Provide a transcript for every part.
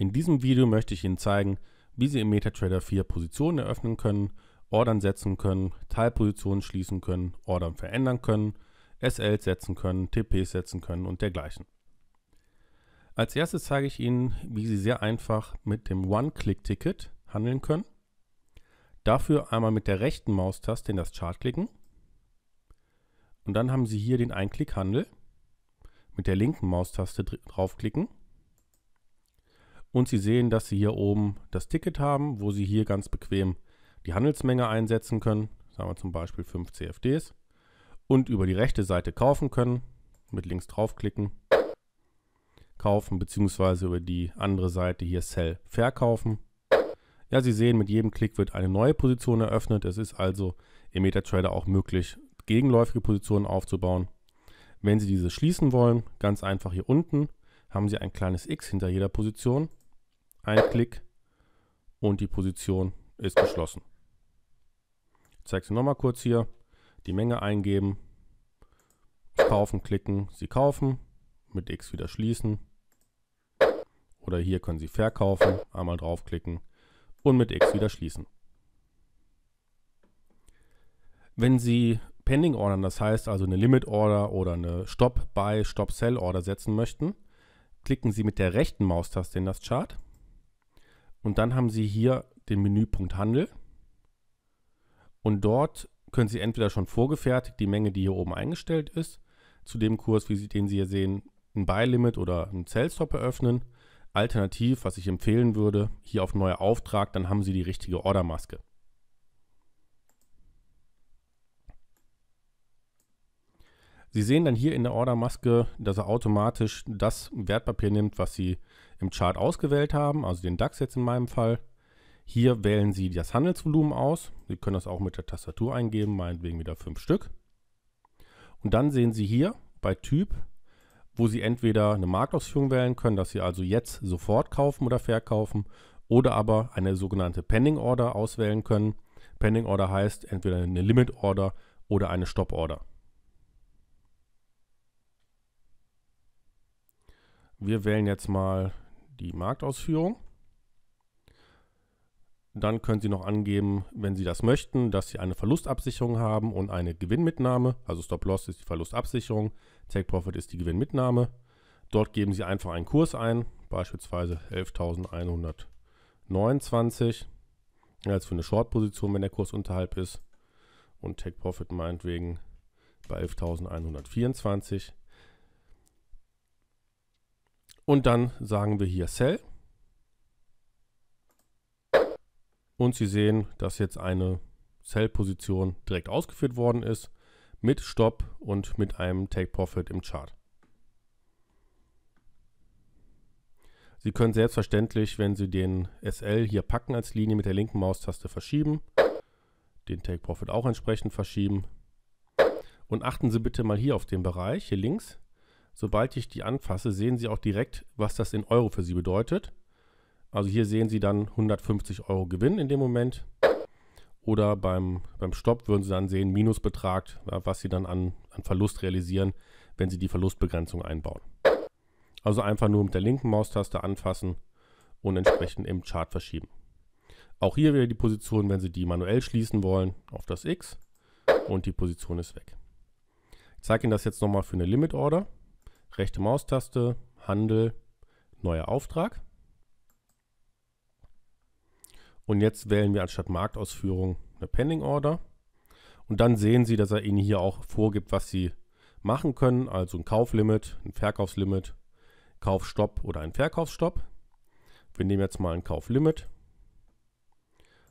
In diesem Video möchte ich Ihnen zeigen, wie Sie im MetaTrader 4 Positionen eröffnen können, Ordern setzen können, Teilpositionen schließen können, Ordern verändern können, SLs setzen können, TPs setzen können und dergleichen. Als erstes zeige ich Ihnen, wie Sie sehr einfach mit dem One-Click-Ticket handeln können. Dafür einmal mit der rechten Maustaste in das Chart klicken. Und dann haben Sie hier den ein handel Mit der linken Maustaste draufklicken und Sie sehen, dass Sie hier oben das Ticket haben, wo Sie hier ganz bequem die Handelsmenge einsetzen können. Sagen wir zum Beispiel 5 CFDs. Und über die rechte Seite kaufen können. Mit links draufklicken. Kaufen beziehungsweise über die andere Seite hier Sell verkaufen. Ja, Sie sehen, mit jedem Klick wird eine neue Position eröffnet. Es ist also im MetaTrader auch möglich, gegenläufige Positionen aufzubauen. Wenn Sie diese schließen wollen, ganz einfach hier unten haben Sie ein kleines X hinter jeder Position ein Klick und die Position ist geschlossen. Ich zeige es nochmal kurz hier. Die Menge eingeben, kaufen klicken, Sie kaufen, mit X wieder schließen. Oder hier können Sie verkaufen, einmal draufklicken und mit X wieder schließen. Wenn Sie Pending Ordern, das heißt also eine Limit Order oder eine Stop Buy, Stop Sell Order setzen möchten, klicken Sie mit der rechten Maustaste in das Chart und dann haben Sie hier den Menüpunkt Handel. Und dort können Sie entweder schon vorgefertigt die Menge, die hier oben eingestellt ist, zu dem Kurs, wie Sie, den Sie hier sehen, ein Buy-Limit oder einen Sell-Stop eröffnen. Alternativ, was ich empfehlen würde, hier auf Neuer Auftrag, dann haben Sie die richtige Ordermaske. Sie sehen dann hier in der Ordermaske, dass er automatisch das Wertpapier nimmt, was Sie im Chart ausgewählt haben, also den DAX jetzt in meinem Fall. Hier wählen Sie das Handelsvolumen aus. Sie können das auch mit der Tastatur eingeben, meinetwegen wieder fünf Stück. Und dann sehen Sie hier bei Typ, wo Sie entweder eine Marktausführung wählen können, dass Sie also jetzt sofort kaufen oder verkaufen, oder aber eine sogenannte Pending Order auswählen können. Pending Order heißt entweder eine Limit Order oder eine Stop Order. Wir wählen jetzt mal die Marktausführung. Dann können Sie noch angeben, wenn Sie das möchten, dass Sie eine Verlustabsicherung haben und eine Gewinnmitnahme. Also Stop Loss ist die Verlustabsicherung, Take Profit ist die Gewinnmitnahme. Dort geben Sie einfach einen Kurs ein, beispielsweise 11.129 als für eine Short-Position, wenn der Kurs unterhalb ist. Und Take Profit meinetwegen bei 11.124. Und dann sagen wir hier Sell. Und Sie sehen, dass jetzt eine sell position direkt ausgeführt worden ist mit Stop und mit einem Take Profit im Chart. Sie können selbstverständlich, wenn Sie den SL hier packen als Linie mit der linken Maustaste verschieben, den Take Profit auch entsprechend verschieben. Und achten Sie bitte mal hier auf den Bereich, hier links. Sobald ich die anfasse, sehen Sie auch direkt, was das in Euro für Sie bedeutet. Also hier sehen Sie dann 150 Euro Gewinn in dem Moment. Oder beim, beim Stopp würden Sie dann sehen, Minusbetrag, was Sie dann an, an Verlust realisieren, wenn Sie die Verlustbegrenzung einbauen. Also einfach nur mit der linken Maustaste anfassen und entsprechend im Chart verschieben. Auch hier wieder die Position, wenn Sie die manuell schließen wollen, auf das X und die Position ist weg. Ich zeige Ihnen das jetzt nochmal für eine Limit Order rechte Maustaste, Handel, neuer Auftrag. Und jetzt wählen wir anstatt Marktausführung eine Pending Order. Und dann sehen Sie, dass er Ihnen hier auch vorgibt, was Sie machen können. Also ein Kauflimit, ein Verkaufslimit, Kaufstopp oder ein Verkaufsstopp. Wir nehmen jetzt mal ein Kauflimit.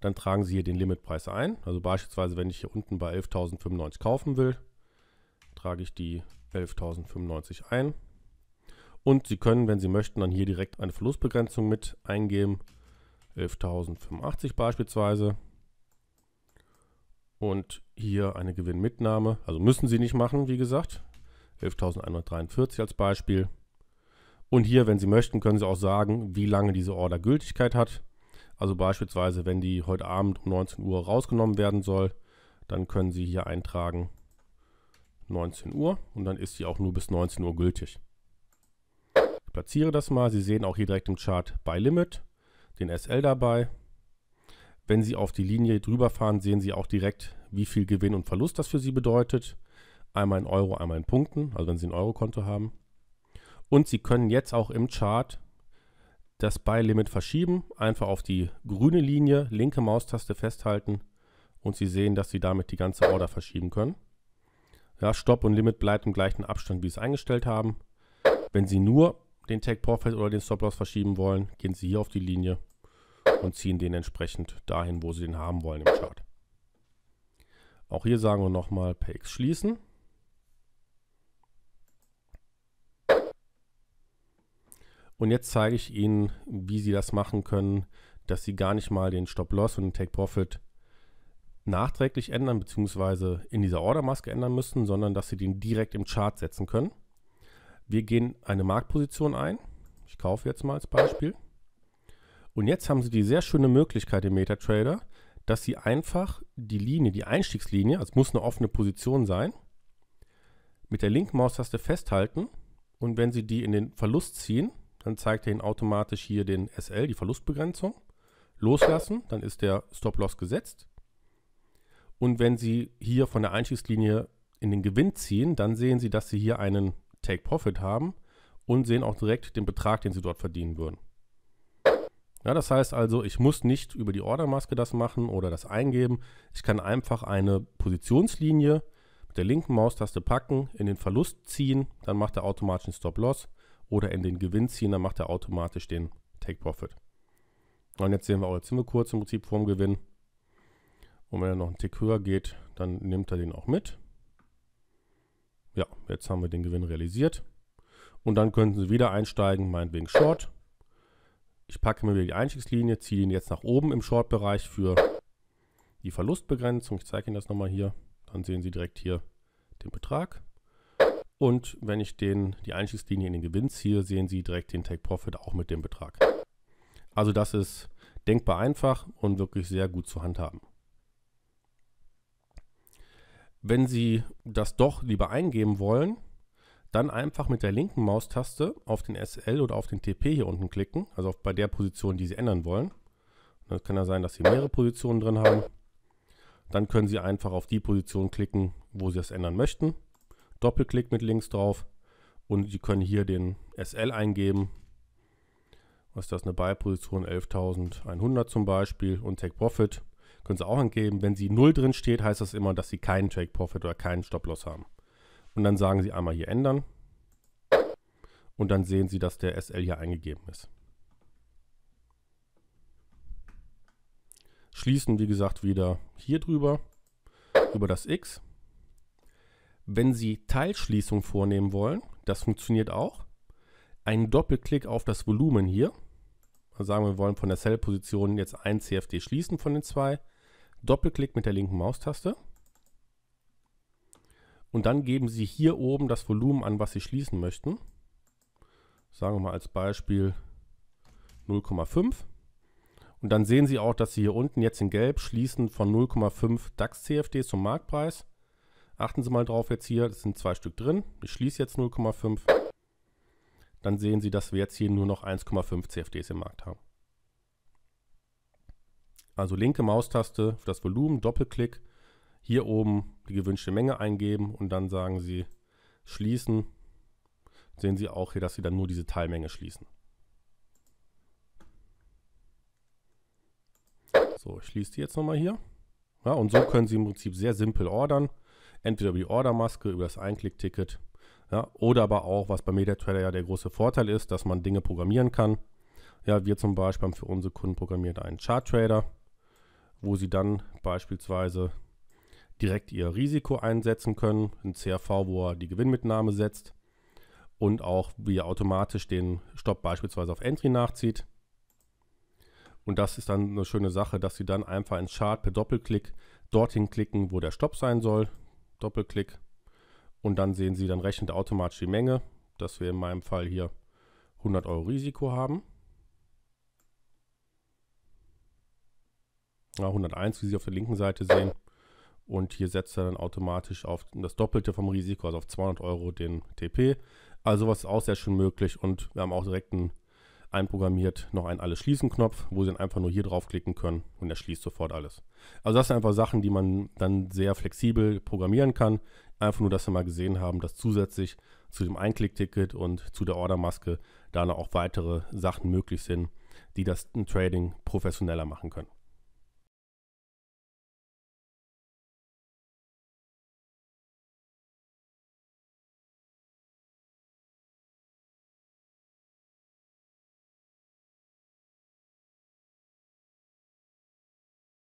Dann tragen Sie hier den Limitpreis ein. Also beispielsweise, wenn ich hier unten bei 11.095 kaufen will, trage ich die 11.095 ein. Und Sie können, wenn Sie möchten, dann hier direkt eine Verlustbegrenzung mit eingeben. 11.085 beispielsweise. Und hier eine Gewinnmitnahme. Also müssen Sie nicht machen, wie gesagt. 11.143 als Beispiel. Und hier, wenn Sie möchten, können Sie auch sagen, wie lange diese Order Gültigkeit hat. Also beispielsweise, wenn die heute Abend um 19 Uhr rausgenommen werden soll, dann können Sie hier eintragen, 19 Uhr und dann ist sie auch nur bis 19 Uhr gültig. Ich platziere das mal. Sie sehen auch hier direkt im Chart bei Limit den SL dabei. Wenn Sie auf die Linie drüber fahren, sehen Sie auch direkt, wie viel Gewinn und Verlust das für Sie bedeutet. Einmal in Euro, einmal in Punkten, also wenn Sie ein Euro-Konto haben. Und Sie können jetzt auch im Chart das Buy-Limit verschieben, einfach auf die grüne Linie, linke Maustaste festhalten und Sie sehen, dass Sie damit die ganze Order verschieben können. Ja, Stop und Limit bleibt im gleichen Abstand, wie Sie es eingestellt haben. Wenn Sie nur den Take Profit oder den Stop Loss verschieben wollen, gehen Sie hier auf die Linie und ziehen den entsprechend dahin, wo Sie den haben wollen im Chart. Auch hier sagen wir nochmal PX schließen. Und jetzt zeige ich Ihnen, wie Sie das machen können, dass Sie gar nicht mal den Stop-Loss und den Take-Profit nachträglich ändern bzw. in dieser Ordermaske ändern müssen, sondern dass Sie den direkt im Chart setzen können. Wir gehen eine Marktposition ein. Ich kaufe jetzt mal als Beispiel. Und jetzt haben Sie die sehr schöne Möglichkeit im MetaTrader, dass Sie einfach die Linie, die Einstiegslinie, also es muss eine offene Position sein, mit der linken Maustaste festhalten und wenn Sie die in den Verlust ziehen, dann zeigt er Ihnen automatisch hier den SL, die Verlustbegrenzung. Loslassen, dann ist der Stop-Loss gesetzt. Und wenn Sie hier von der Einstiegslinie in den Gewinn ziehen, dann sehen Sie, dass Sie hier einen Take Profit haben und sehen auch direkt den Betrag, den Sie dort verdienen würden. Ja, das heißt also, ich muss nicht über die Ordermaske das machen oder das eingeben. Ich kann einfach eine Positionslinie mit der linken Maustaste packen, in den Verlust ziehen, dann macht er automatisch den Stop-Loss oder in den Gewinn ziehen, dann macht er automatisch den Take-Profit. Und jetzt sehen wir, auch, jetzt sind wir kurz im Prinzip vorm Gewinn. Und wenn er noch einen Tick höher geht, dann nimmt er den auch mit. Ja, jetzt haben wir den Gewinn realisiert. Und dann könnten Sie wieder einsteigen, meinetwegen Short. Ich packe mir wieder die Einstiegslinie, ziehe ihn jetzt nach oben im Short-Bereich für die Verlustbegrenzung. Ich zeige Ihnen das nochmal hier. Dann sehen Sie direkt hier den Betrag. Und wenn ich den, die Einstiegslinie in den Gewinn ziehe, sehen Sie direkt den Take-Profit auch mit dem Betrag. Also das ist denkbar einfach und wirklich sehr gut zu handhaben. Wenn Sie das doch lieber eingeben wollen, dann einfach mit der linken Maustaste auf den SL oder auf den TP hier unten klicken, also auf, bei der Position, die Sie ändern wollen. Dann kann ja sein, dass Sie mehrere Positionen drin haben. Dann können Sie einfach auf die Position klicken, wo Sie das ändern möchten. Doppelklick mit links drauf und Sie können hier den SL eingeben. Was ist das? Eine Buy-Position 11.100 zum Beispiel und Take Profit können sie auch angeben. Wenn sie 0 drin steht, heißt das immer, dass sie keinen Take Profit oder keinen Stop Loss haben. Und dann sagen sie einmal hier ändern. Und dann sehen sie, dass der SL hier eingegeben ist. Schließen, wie gesagt, wieder hier drüber, über das X. Wenn Sie Teilschließung vornehmen wollen, das funktioniert auch, Ein Doppelklick auf das Volumen hier. Also sagen wir, wir wollen von der sell position jetzt ein CFD schließen von den zwei. Doppelklick mit der linken Maustaste. Und dann geben Sie hier oben das Volumen an, was Sie schließen möchten. Sagen wir mal als Beispiel 0,5. Und dann sehen Sie auch, dass Sie hier unten jetzt in Gelb schließen von 0,5 dax CFD zum Marktpreis. Achten Sie mal drauf jetzt hier, es sind zwei Stück drin. Ich schließe jetzt 0,5. Dann sehen Sie, dass wir jetzt hier nur noch 1,5 CFDs im Markt haben. Also linke Maustaste für das Volumen, Doppelklick, hier oben die gewünschte Menge eingeben und dann sagen Sie schließen. Sehen Sie auch hier, dass Sie dann nur diese Teilmenge schließen. So, ich schließe die jetzt nochmal hier. Ja, und so können Sie im Prinzip sehr simpel ordern. Entweder über die Ordermaske, über das Einklick-Ticket. Ja, oder aber auch, was bei MediaTrader ja der große Vorteil ist, dass man Dinge programmieren kann. Ja, wir zum Beispiel haben für unsere Kunden programmiert einen Chart-Trader wo sie dann beispielsweise direkt ihr Risiko einsetzen können, ein CRV, wo er die Gewinnmitnahme setzt und auch wie er automatisch den Stopp beispielsweise auf Entry nachzieht. Und das ist dann eine schöne Sache, dass Sie dann einfach ins Chart per Doppelklick dorthin klicken, wo der Stopp sein soll. Doppelklick. Und dann sehen Sie, dann rechnet automatisch die Menge, dass wir in meinem Fall hier 100 Euro Risiko haben. 101, wie Sie auf der linken Seite sehen. Und hier setzt er dann automatisch auf das Doppelte vom Risiko, also auf 200 Euro den TP. Also was ist auch sehr schön möglich. Und wir haben auch direkt einen einprogrammiert noch einen Alles schließen Knopf, wo Sie dann einfach nur hier draufklicken können und er schließt sofort alles. Also das sind einfach Sachen, die man dann sehr flexibel programmieren kann. Einfach nur, dass wir mal gesehen haben, dass zusätzlich zu dem Einklick-Ticket und zu der Ordermaske da noch auch weitere Sachen möglich sind, die das Trading professioneller machen können.